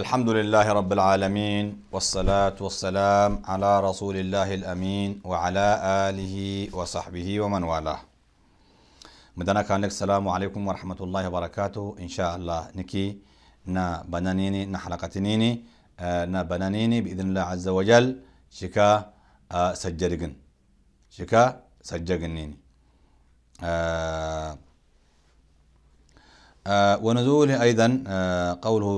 الحمد لله رب العالمين والصلاة والسلام على رسول الله الأمين وعلى آله وصحبه ومن والاه مدنا كان لك السلام عليكم ورحمة الله وبركاته إن شاء الله نكي نا بنانيني نا حلقتنيني نا بنانيني بإذن الله عز وجل شكا سجرقن شكا سجرقنيني آه آه، ونزوله أيضا آه، قوله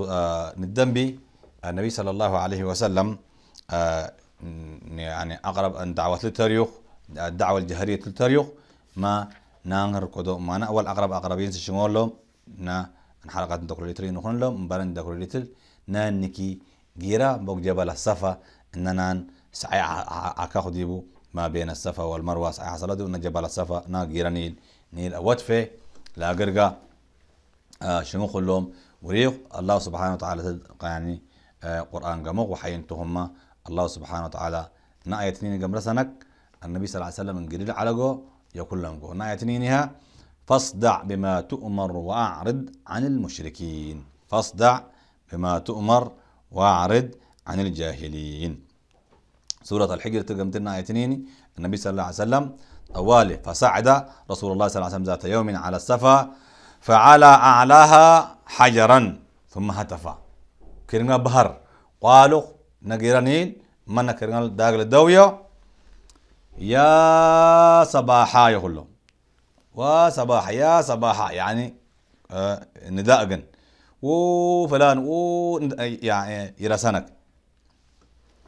ندنبي آه، النبي صلى الله عليه وسلم يعني أقرب أن دعوة التاريخ الدعوة الجهرية التاريخ ما نانغر كدو ما نأول أقرب أقربين سيشنغول لهم نا حلقات ندقل لتري نخون لهم مبارن ندقل لتر نان نكي جيرا بوك جبل الصفا إننا سعي عكاخو ديبو ما بين الصفا والمروة سعي حصلت جبل الصفا نا جيرا نيل نيل أوتفي لا قرقا شنو لهم وريق الله سبحانه وتعالى يعني آه، قرآن قمق وحينتهم الله سبحانه وتعالى نآية اثنين قمر سنك النبي صلى الله عليه وسلم على جو يقول لهم نآية اثنينها فاصدع بما تؤمر وأعرض عن المشركين فاصدع بما تؤمر وأعرض عن الجاهلين سورة الحجر نايه آيتين النبي صلى الله عليه وسلم طوالي فصعد رسول الله صلى الله عليه وسلم ذات يوم على السفا فعلى أعلاها حجرا ثم هتف كرنا بهر قالوا نجرانين من كرنا داخل الدوية يا صباحا يقول و وصباح يا صباحا يعني آه، نداء جن وفلان و إيه، يعني يرسانك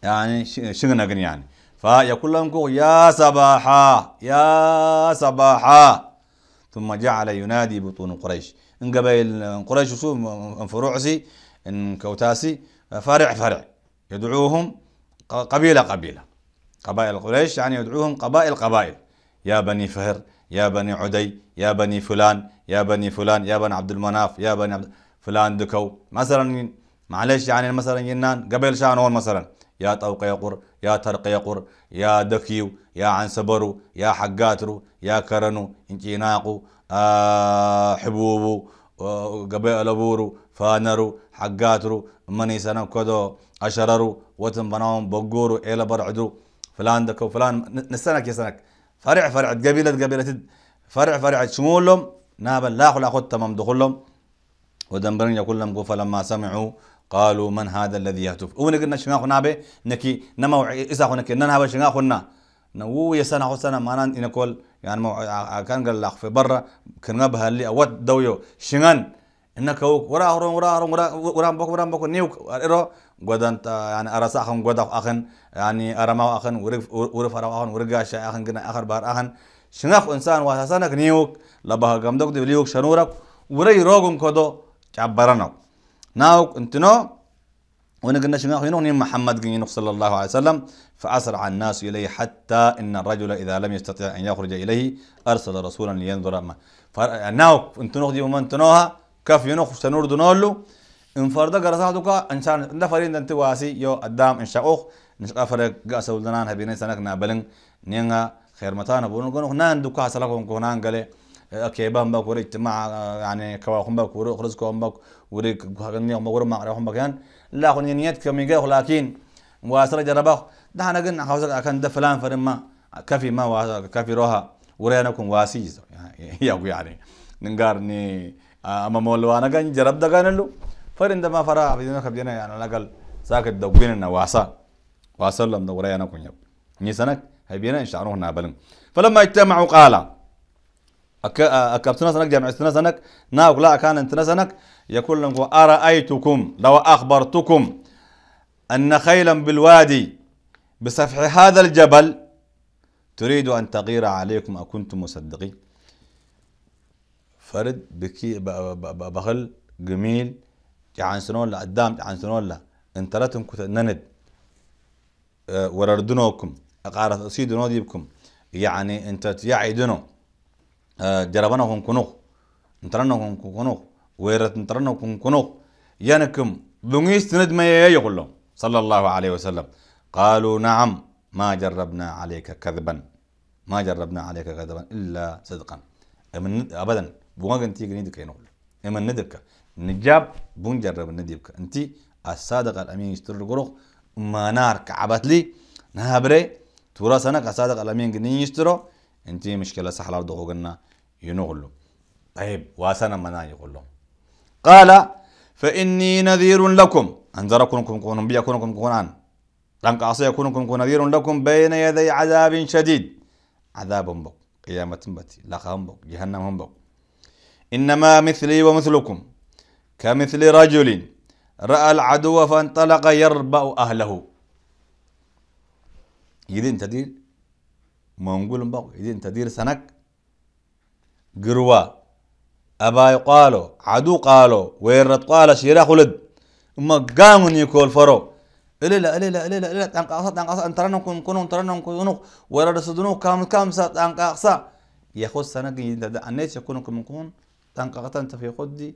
يعني شغنك يعني فيقول لهم يا صباحا يا صباحا ثم جعل ينادي بطون قريش ان قبائل قريش ان فروعسي ان كوتاسي فرع فرع يدعوهم قبيله قبيله قبائل قريش يعني يدعوهم قبائل قبائل يا بني فهر يا بني عدي يا بني فلان يا بني فلان يا بني عبد المناف يا بني عبد فلان دكو مثلا معلش يعني مثلا ينان قبل شانون مثلا يا طوق يا ترق يا دكيو يا عنسبرو يا حقاترو يا كرنو انجيناقو آه حبوبو آه، قبيل أبورو فانرو حقاترو مني سنة كدو أشررو وتم بناهم بقورو إلى برعدو فلان دكو فلان نسنك يسنك فرع فرع قبيلة قبيلة فرع فرع شمولهم نابل لا خلا خد تمام دخلهم ودنبرن يقول لهم ما سمعوا قالوا من هذا الذي يهتف او نقلنا شنو اخونا به نكي نمو إذا اخونا كنا نها بشنغا اخونا نو يسنا حسنا ما نان كل يعني مو كان قال لاخ في برا كنا بها بهاللي أود دويو شنان إنك هو ورا هرون ورا ورا ورا بوك ورا بوك نيوك إرو قدان يعني أرسا ساخن قدا أخن يعني ما أخن ورف ورف أرا أخن ورغا شا أخن كنا آخر بار أخن شنو اخ إنسان واساسنا كنيوك لبها دي ليوك شنورك وري روغم كدو جبرانك ناو انتنو ونقلنا شنو ونين محمد قنينوخ صلى الله عليه وسلم فأسرع الناس إليه حتى إن الرجل إذا لم يستطيع أن يخرج إليه أرسل رسولا لينظر ما فناوك انتنوخ دي تنوها كف ينوخ سنور دنولو إن فرد قرصاتك إنسان ده فرين أنت واسي يو قدام إن شاء شاءوخ نشقى فرق قاسة ولدنان هبيني سنك نابلن نينغا خير متانا بونو نان دوكا سلاكم كونان قلي كيبان باك وريك مع يعني كواكم باك وريك رزق كم باك وريك غني أو مغرم مع رحم باك لا خوني نيت كم يجاه ولكن واسرة جربا ده أنا قلنا حوزك أكان ده فلان فرما ما كافي ما واسا كافي روها وري أنا كم واسيز يا أبو يعني نقارني آه، أما مولو أنا قلنا جرب ده قانلو فرند ما فرا في ذنب خبينا يعني أنا قال ساكت دوبين إنه واسا واسر لهم ده وري أنا كم يب نيسانك هبينا إن شاء الله نابلن فلما اجتمعوا قالا آه، أكبتنا سنك جمعتنا سنك ناوك لا كان انتنسنك يقول لهم أرأيتكم لو أخبرتكم أن خيلا بالوادي بسفح هذا الجبل تريد أن تغير عليكم أكنتم مصدقين فرد بكي بغل جميل سنون يعني لا قدام سنون يعني لا لا تنكت نند آه، وردنوكم أقارت أسيدنو ديبكم يعني انت يعيدنو آه، جربنا كنوخ نترنا ntarana كنوخ ويرت نترنا كنوخ ينكم لونيس تند ما يقول صلى الله عليه وسلم قالوا نعم ما جربنا عليك كذبا ما جربنا عليك كذبا إلا صدقا من أبدا بوغا انت جنيد ينقول من ندك نجاب بون جرب نديبك انت الصادق الأمين يستر القروخ ما نار كعبت لي نهابري تراثنا الصادق الأمين جنيد يشترو انتي مشكلة سحلة دقوقنا ينغلو طيب واسنا منا يقولو قال فإني نذير لكم أنذركم كن كن كونان كن كنان لنك عصي كن كون نذير لكم بين يدي عذاب شديد عذاب بك قيامة بتي لقهم بك جهنم هم بك إنما مثلي ومثلكم كمثل رجل رأى العدو فانطلق يربأ أهله يدين تدين مونغول bok إذن تدير سنك قروا أبا يقالو عدو قالو ويرد قال شيرا خلد أما قامن يكول فرو إلا لا إلا لا إلا لا إلا تانق أقصى أن ترنم كن كن ترنم كن ويرد صدنو كام كام سا تانق أقصى سنك سنة جديدة أنيت يكون كم كون أقصى أنت في خدي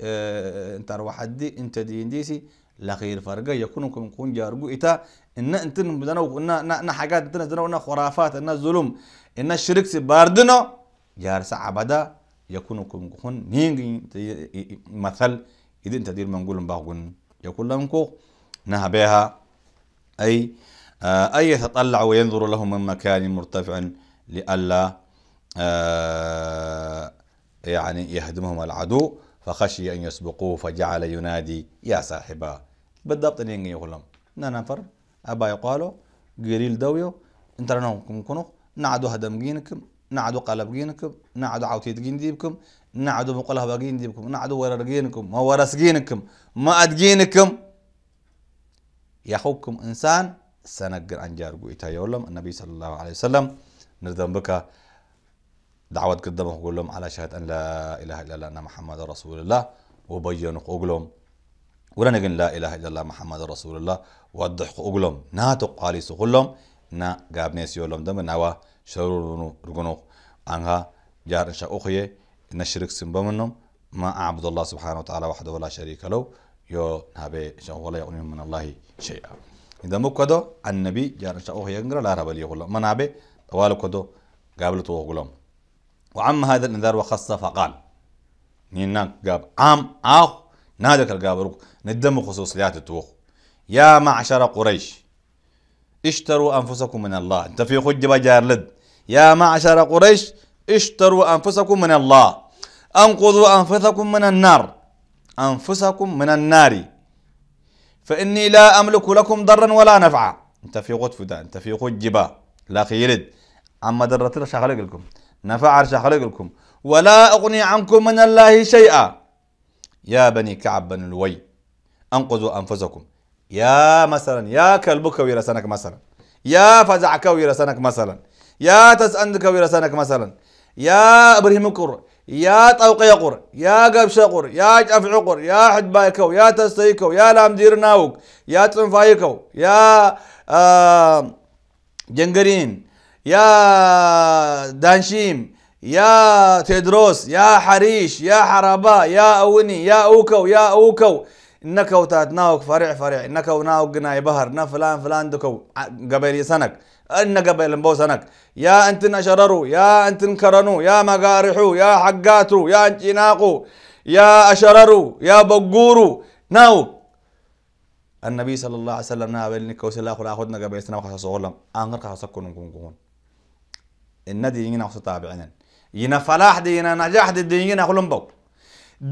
آه، أنت روح حدي أنت دين ديسي لخير فرجع يكونكم يكون جارجو إتا إن أنتن بدنا وإن نا حاجات أنتن بدنا وإن خرافات إن ظلم إن شرك سباردنا جارس عبدا يكونكم يكون نين مثل إذا أنت دير منقول بعقول يقول لهم كو نهبها أي آه، أي يتطلع وينظر لهم من مكان مرتفع لئلا آه، يعني يهدمهم العدو فخشي أن يسبقوه فجعل ينادي يا صاحبا بالضبط نينجي كلهم نانا نفر أبا يقالو جريل دويو انت رنوكم كنو نعدو هدم جينكم نعدو قلب جينكم نعدو عوتيت جين ديبكم نعدو مقلها باجين ديبكم نعدو ورر جينكم ما ورس جينكم ما أد جينكم خوكم إنسان سنقر أنجار قويتا يولم النبي صلى الله عليه وسلم نردم بك دعوة قدامه قول لهم على شهادة أن لا إله إلا الله أن محمد رسول الله وبينوا قولهم ورنجن لا إله إلا الله محمد رسول الله وضحق أقولهم ناتو قالي سقولهم نا جاب ناس يقولهم دم نوا شرور رجنو عنها جار إن شاء أخيه نشرك سنبمنهم ما عبد الله سبحانه وتعالى وحده ولا شريك له يو نابي شاء ولا يؤمن من الله شيئا إذا مكدو النبي جار إن شاء أخيه ينقر لا رب لي ما نابي طوال كدو قابلته أقلم وعم هذا النذار وخص فقال نينا جاب عام أخ نادك القابروك ندم خصوصيات التوخ يا معشر قريش اشتروا أنفسكم من الله انت في خج بجار لد يا معشر قريش اشتروا أنفسكم من الله أنقذوا أنفسكم من النار أنفسكم من النار فإني لا أملك لكم ضرا ولا نفعا انت في قد فدا انت في خجبة لا خيرد عما درت لكم نفع شخلق لكم ولا أغني عنكم من الله شيئا يا بني كعب بن لوي أنقذوا أنفسكم يا مثلا يا كلبك ويرسنك مثلا يا فزعك ويرسنك مثلا يا تسأندك ويرسنك مثلا يا إبراهيم قر يا طوق يقر يا قبش قر يا جفع قر يا بايكو يا تستيكو يا دير ناوك يا تنفايكو يا آه جنجرين يا دانشيم يا تدروس يا حريش يا حرباء يا أوني يا أوكو يا أوكو إنك وتاتناوك فرع فرع إنك وناوك جناي بهر نا فلان فلان دكو قبل سنك إن قبل مبو سنك يا أنتن أشررو يا أنتن كرنو يا مقارحو يا حقاتو يا أنجناقو يا أشررو يا بقورو ناو النبي صلى الله عليه وسلم نابل نكوس الله خلا أخذنا قبل سنة وخلاص صغلم آخر خلاص كنون كنون كون الندي يجينا وصل تابعنا ينا فلاح دي ينا نجاح دي دين ينا خلون بو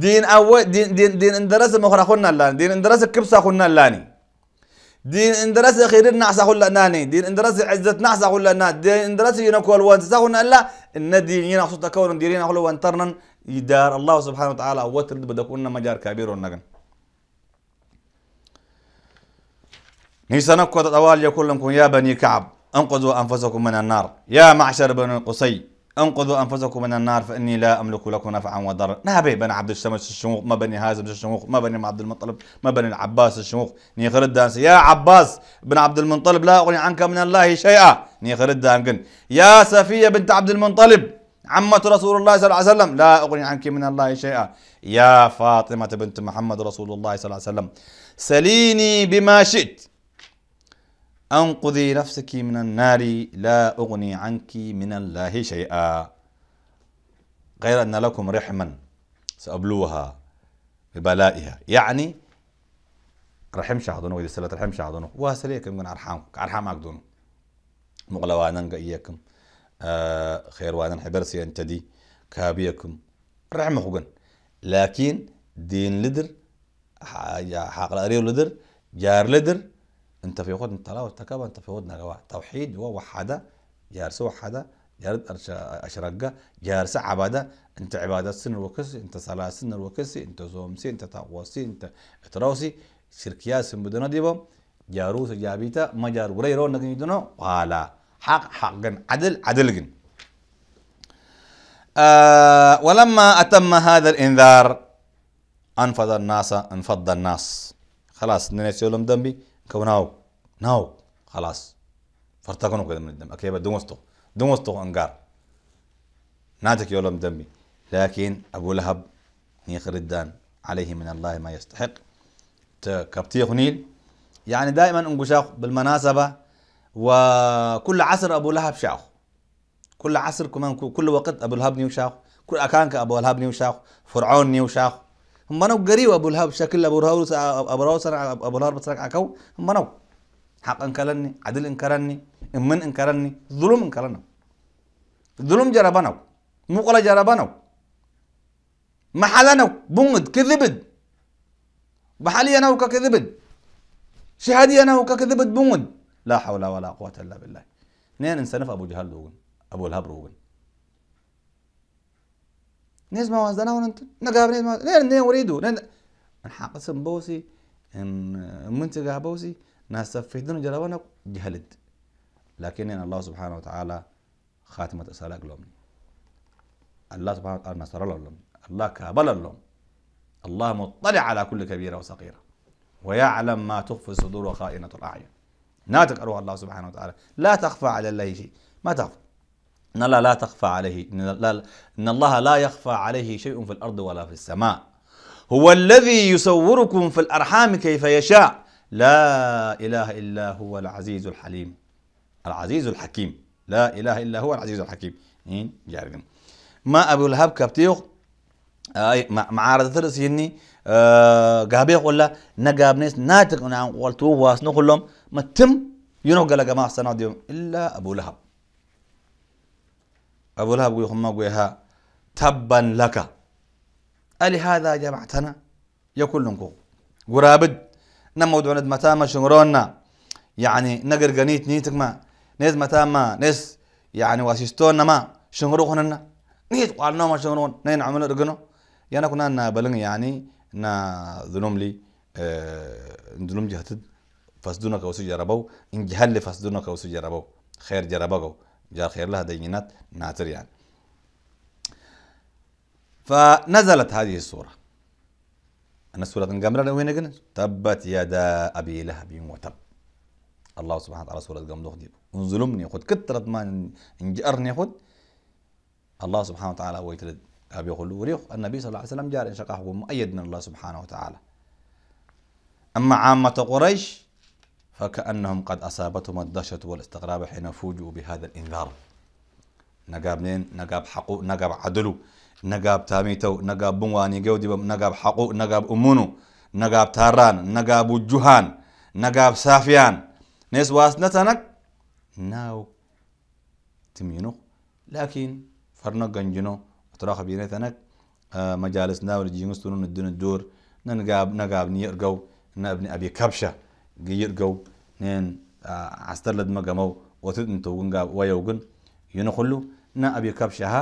دين أو دين دين دين اندرس مخرا خلنا لاني دين اندرس كبسة خلنا لاني دين اندرس خير نعسا خلنا لاني دين اندرس عزة نعسا خلنا نا دين اندرس ينا كل وان خلنا لا إن دين ينا خصوصا كون دين ينا خلوا وانترنا يدار الله سبحانه وتعالى وترد بدك بدكونا مجار كبير ونجن نيسانك قد أوال يقول لكم يا بني كعب أنقذوا أنفسكم من النار يا معشر بني قصي انقذوا انفسكم من النار فاني لا املك لكم نفعا وضرا نابي بن عبد الشمس الشموخ ما بني هازم الشموخ ما بني عبد المطلب ما بني العباس الشموخ نيخر الدانس يا عباس بن عبد المطلب لا اغني عنك من الله شيئا نيخر الدانقن يا سفيه بنت عبد المطلب عمة رسول الله صلى الله عليه وسلم لا أغني عنك من الله شيئا يا فاطمة بنت محمد رسول الله صلى الله عليه وسلم سليني بما شئت أنقذي نفسك من النار لا أغني عنك من الله شيئا غير أن لكم رحما سأبلوها ببلائها يعني رحم شهدونه وإذا سلت رحم شهدونه واسليكم من أرحامك أرحام دونه مغلوانا إياكم آه، خير وانا حبرسي أنت كابيكم رحمه قن لكن دين لدر حاقل أريو لدر جار لدر انت في وقت الطلاة والتكابر انت في وقت نغوا توحيد ووحدة جارس وحدة جارد أشرقة جارس عبادة انت عبادة سن الوكسي انت صلاة سن الوكسي انت زومسي انت تقوسي انت اتروسي شركيات سنبدنا ديبو جاروس جابيتا ما جار وريرو نغني دونو ولا حق حقا عدل عدل جن. أه ولما أتم هذا الإنذار أنفض الناس أنفض الناس خلاص الناس دمبي كوناو ناو خلاص فرتكنو كده من الدم أكيد دوم وسطه دوم وسطه أنجار ناتك يولم دمي لكن ابو لهب نيخ ردان عليه من الله ما يستحق كبتيخ نيل يعني دائما انقشاخ بالمناسبة وكل عصر ابو لهب شاخ كل عصر كمان كل وقت ابو لهب نيو شاخ كل اكانك ابو لهب نيو شاخ فرعون نيو شاخ منو قريب ابو الهاب شكل ابو الهاب ابو الهاب سرع ابو الهاب سرع عكو منو حق انكرني عدل انكرني إمن انكرني ظلم انكرنا ظلم جربناو مقلا جربناو محلنا بند كذبد بحالي انا وكذبد شهادي انا وكذبد بند لا حول ولا قوه الا بالله نين انسنف ابو جهل روغن ابو الهاب روغن نسمع وزنا وننت نقاب نسمع لين نين وريدو لين نحقس بوسي ان منتقى بوسي ناس سفيدن جلبنا جهلد لكن إن الله سبحانه وتعالى خاتمة أسالك لهم الله سبحانه وتعالى نصر لهم الله كابل لهم الله مطلع على كل كبيرة وصغيرة ويعلم ما تخفي الصدور وخائنة الأعين ناتك أروح الله سبحانه وتعالى لا تخفى على الله شيء ما تخفى إن الله لا تخفى عليه إن الله لا يخفى عليه شيء في الأرض ولا في السماء هو الذي يصوركم في الأرحام كيف يشاء لا إله إلا هو العزيز الحليم العزيز الحكيم لا إله إلا هو العزيز الحكيم إيه؟ جارجن ما أبو لهب كابتيوخ أي معارضة ترس يني آه، قابي قولا نقاب نيس ناتق نعم والتو واسنو كلهم ما تم ينو قلق ما إلا أبو لهب أبو لهب هم قويها تبا لك ألي هذا جمعتنا يقول لنكو قرابد نمو دعوند متاما شنغرونا يعني نقر قنيت نيتك ما نيز متاما ما نيز يعني واسستونا ما شنغروخنا نيت قالنا ما شنغرون نين عمل رقنو يانا كنا نابلن يعني نا ظلم لي اه ظلم جهتد فاسدونك كوسي جربو إن جهل فاسدونك كوسي جربو خير جربو جار خير لها دينات ناتر يعني فنزلت هذه السورة أنا سورة قمرة وين قلنا تبت يدا أبي لهب وتب الله سبحانه وتعالى سورة قمدوخ ديب انظلمني خد كترت ما انجأرني خد الله سبحانه وتعالى ويتلد أبي يقول وريخ النبي صلى الله عليه وسلم جار إن شقاه مؤيد من الله سبحانه وتعالى أما عامة قريش فكأنهم قد أصابتهم الدهشة والاستغراب حين فوجئوا بهذا الإنذار نقاب نين نقاب حقو نقاب عدلو نقاب تاميتو نقاب بواني جودي نقاب حقو نقاب أمونو نقاب تاران نقاب وجهان نقاب سافيان ناس واسنتنك ناو تمينو لكن فرنق جنجنو أطراق بينتنك آه مجالس ناو الجيمس تنون الدون الدور نقاب نقاب نيرقو نابني أبي كبشه قيرقو نين عسترلد مقامو وتد انتوغن ويوجن ينخلو نا أبي كبشها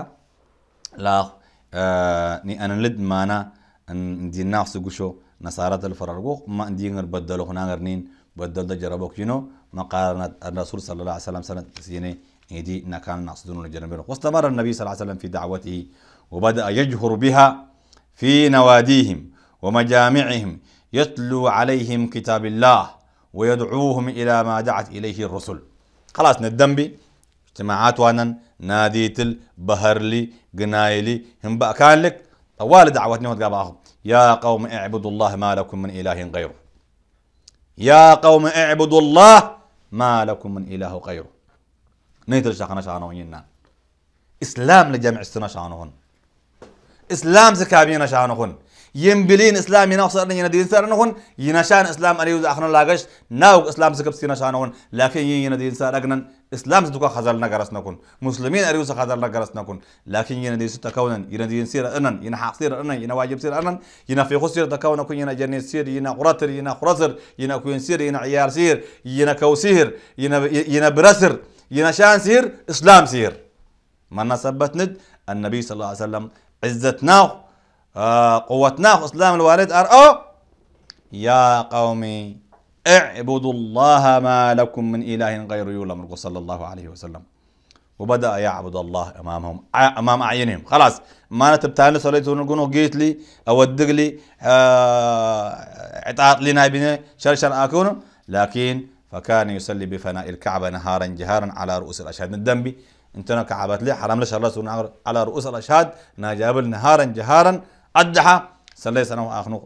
لا ني أنا لد مانا دي الناس قشو نصارى الفرارجو ما ان دي غير بدلو هنا نين بدل دجربوك ينو مقارنة الرسول صلى الله عليه وسلم سنة سيني إيدي نكان الناس دون الجنبين واستمر النبي صلى الله عليه وسلم في دعوته وبدأ يجهر بها في نواديهم ومجامعهم يتلو عليهم كتاب الله ويدعوهم إلى ما دعت إليه الرسل خلاص ندمبي اجتماعات وانا ناديتل بهرلي قنايلي هم بقى كان لك طوال دعوتني وتقابعهم يا قوم اعبدوا الله ما لكم من إله غيره يا قوم اعبدوا الله ما لكم من إله غيره نيتل شاقنا شانو إسلام لجمع استنا شاقنا إسلام زكابينا شاقنا ينبلين إسلام يناو سرنا يندين سارنا هون ينشان إسلام أريوز أخنا لاجش ناو إسلام سكب سينشان هون لكن يين يندين سرنا إسلام زدوكا خزرنا جرسنا كون مسلمين أريوز خزرنا جرسنا كون لكن يين يندين سر تكونا يندين سر أنا ينحق سر أنا ينواجب سر أنا في سر تكونا كون ينا جنة سير ينا قرطر ينا خرزر ينا كون سير ينا عيار سير ينا كوسير ينا ينا برسر ينا شان سر إسلام سير ما ثبت ند النبي صلى الله عليه وسلم عزتناه قوتنا ناقص الوالد ار او يا قومي اعبدوا الله ما لكم من إله غيره يولم صلى الله عليه وسلم وبدأ يعبد الله أمامهم أمام أعينهم خلاص ما أنا تبتاني صليت ونقول قيت لي أودق لي آه، عطاط لي نايبين شرشر أكون لكن فكان يصلي بفناء الكعبة نهارا جهارا على رؤوس الأشهاد من ذنبي انتنا كعبت لي حرام لي على رؤوس الأشهاد ناجابل نهارا جهارا أدحى صلى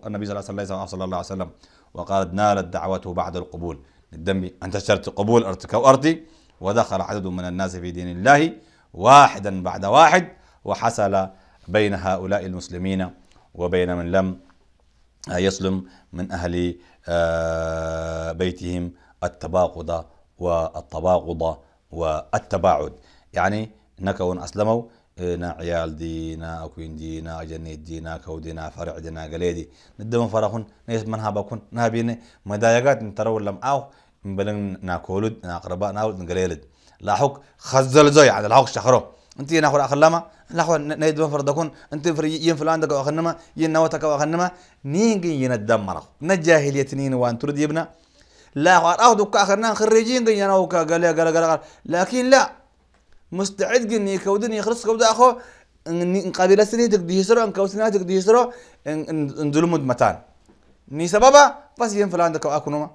النبي صلى الله عليه وسلم وقالت نالت دعوته بعد القبول للدم انتشرت قبول أرتك وأرضي ودخل عدد من الناس في دين الله واحدا بعد واحد وحصل بين هؤلاء المسلمين وبين من لم يسلم من أهل آه، بيتهم التباغض والتباغض والتباعد يعني نكون أسلموا نا عيال دينا أكوين دينا نا جنيد دي كو دينا فرع دينا قليدي قلي دي فرخون نيس منها بكون نابيني بيني مدايقات نترول لم أو مبلن نا كولد نا أقرباء نا ولد نقليلد لاحوك خزل زي عند لاحوك شخرو انت ناخذ اخلما ناخذ نيد بفر دكون انت فر ين فلان دك اخنما ين نوتك اخنما نينجي ين الدم يندمر نجاهليه تنين وان ترد يبنا لا اخذ اخذ اخرنا خريجين قال قال قال لكن لا مستعد جني كودني يخلص كود أخو إن قبيلة سني تقدي يسرو إن كوسنا تقدي يسرو إن إن ظلم متان ني سببا بس ين فلان دكوا أكو نما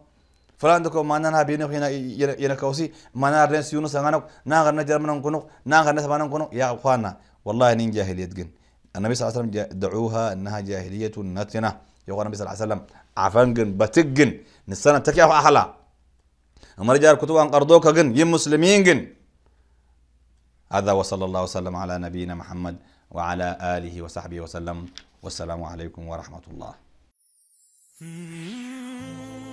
فلان دكوا ما نها بينه هنا ينا كوسي ما نها رنس يونس أنا نها غنى جرمنا نكونو نها غنى سبانا نكونو يا أخوانا والله نين جاهلية جن النبي صلى الله عليه وسلم دعوها أنها جاهلية نتنة يقول النبي صلى الله عليه وسلم عفان جن بتجن نسنا تكيا أحلى أمر جار كتوان قرضوك جن يم مسلمين جن هذا وصلى الله وسلم على نبينا محمد وعلى آله وصحبه وسلم والسلام عليكم ورحمة الله